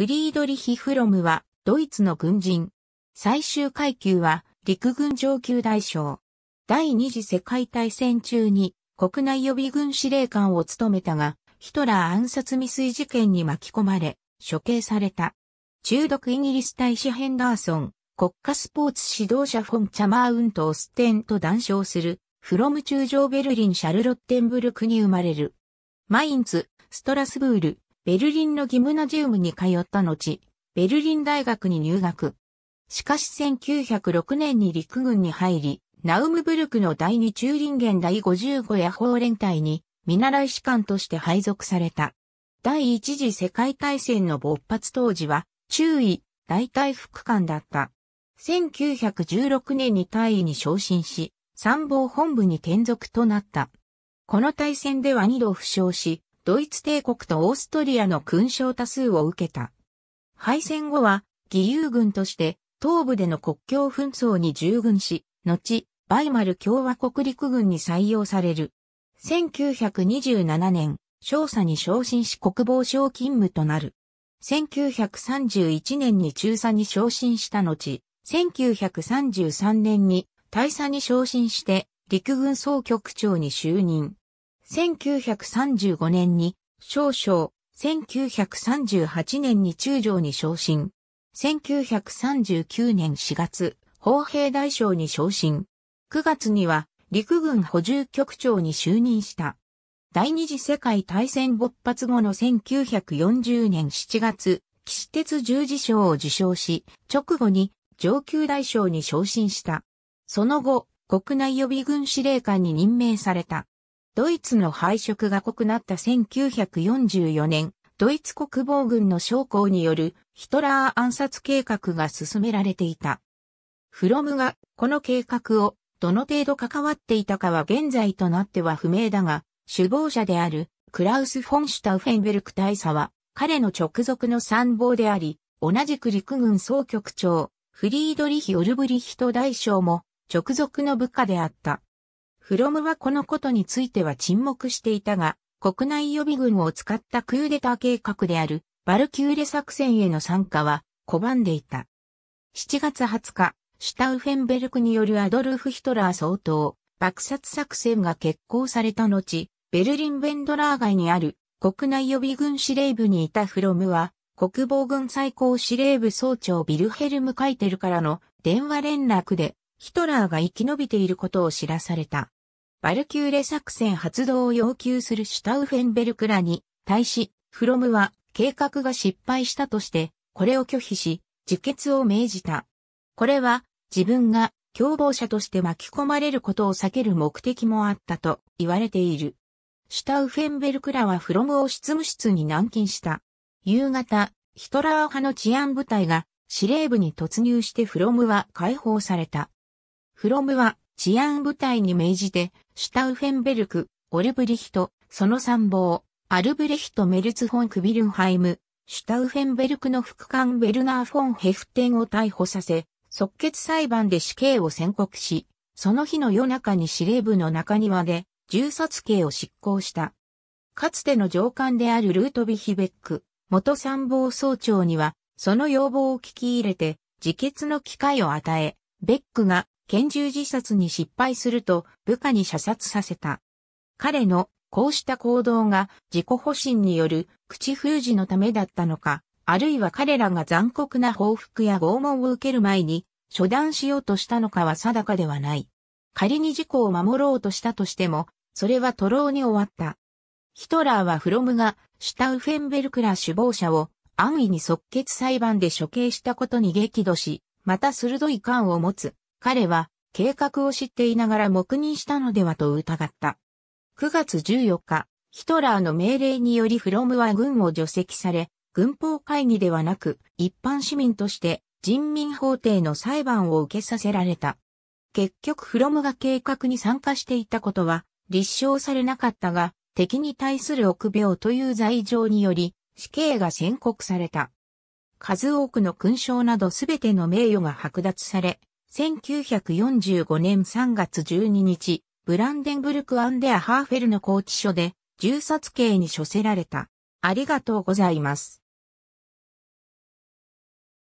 フリードリヒ・フロムは、ドイツの軍人。最終階級は、陸軍上級大将。第二次世界大戦中に、国内予備軍司令官を務めたが、ヒトラー暗殺未遂事件に巻き込まれ、処刑された。中毒イギリス大使ヘンダーソン、国家スポーツ指導者フォン・チャマーウント・オステンと談笑する、フロム中上ベルリン・シャルロッテンブルクに生まれる。マインツ、ストラスブール、ベルリンのギムナジウムに通った後、ベルリン大学に入学。しかし1906年に陸軍に入り、ナウムブルクの第二中林元第55野法連隊に見習い士官として配属された。第一次世界大戦の勃発当時は、中尉、大隊副官だった。1916年に大尉に昇進し、参謀本部に転属となった。この大戦では二度負傷し、ドイツ帝国とオーストリアの勲章多数を受けた。敗戦後は、義勇軍として、東部での国境紛争に従軍し、後、バイマル共和国陸軍に採用される。1927年、少佐に昇進し国防省勤務となる。1931年に中佐に昇進した後、1933年に大佐に昇進して陸軍総局長に就任。1935年に少将、1938年に中将に昇進。1939年4月、砲兵大将に昇進。9月には陸軍補充局長に就任した。第二次世界大戦勃発後の1940年7月、岸鉄十字章を受賞し、直後に上級大将に昇進した。その後、国内予備軍司令官に任命された。ドイツの敗色が濃くなった1944年、ドイツ国防軍の将校によるヒトラー暗殺計画が進められていた。フロムがこの計画をどの程度関わっていたかは現在となっては不明だが、首謀者であるクラウス・フォン・シュタウフェンベルク大佐は彼の直属の参謀であり、同じく陸軍総局長、フリードリヒ・オルブリヒト大将も直属の部下であった。フロムはこのことについては沈黙していたが、国内予備軍を使ったクーデター計画であるバルキューレ作戦への参加は拒んでいた。7月20日、シュタウフェンベルクによるアドルフ・ヒトラー総統爆殺作戦が決行された後、ベルリン・ベンドラー街にある国内予備軍司令部にいたフロムは、国防軍最高司令部総長ビルヘルム・カイテルからの電話連絡で、ヒトラーが生き延びていることを知らされた。バルキューレ作戦発動を要求するシュタウフェンベルクらに対し、フロムは計画が失敗したとして、これを拒否し、自決を命じた。これは自分が共謀者として巻き込まれることを避ける目的もあったと言われている。シュタウフェンベルクらはフロムを執務室に軟禁した。夕方、ヒトラー派の治安部隊が司令部に突入してフロムは解放された。フロムは治安部隊に命じて、シュタウフェンベルク、オルブリヒト、その参謀、アルブレヒト・メルツ・フォン・クビルンハイム、シュタウフェンベルクの副官ベルナー・フォン・ヘフテンを逮捕させ、即決裁判で死刑を宣告し、その日の夜中に司令部の中庭で、銃殺刑を執行した。かつての上官であるルートビヒベック、元参謀総長には、その要望を聞き入れて、自決の機会を与え、ベックが拳銃自殺に失敗すると部下に射殺させた。彼のこうした行動が自己保身による口封じのためだったのか、あるいは彼らが残酷な報復や拷問を受ける前に処断しようとしたのかは定かではない。仮に事故を守ろうとしたとしても、それは徒労に終わった。ヒトラーはフロムがシュタウフェンベルクラ首謀者を安易に即決裁判で処刑したことに激怒し、また鋭い感を持つ彼は計画を知っていながら黙認したのではと疑った。9月14日、ヒトラーの命令によりフロムは軍を除籍され、軍法会議ではなく一般市民として人民法廷の裁判を受けさせられた。結局フロムが計画に参加していたことは立証されなかったが、敵に対する臆病という罪状により死刑が宣告された。数多くの勲章などすべての名誉が剥奪され、1945年3月12日、ブランデンブルク・アンデア・ハーフェルの拘置所で、銃殺刑に処せられた。ありがとうございます。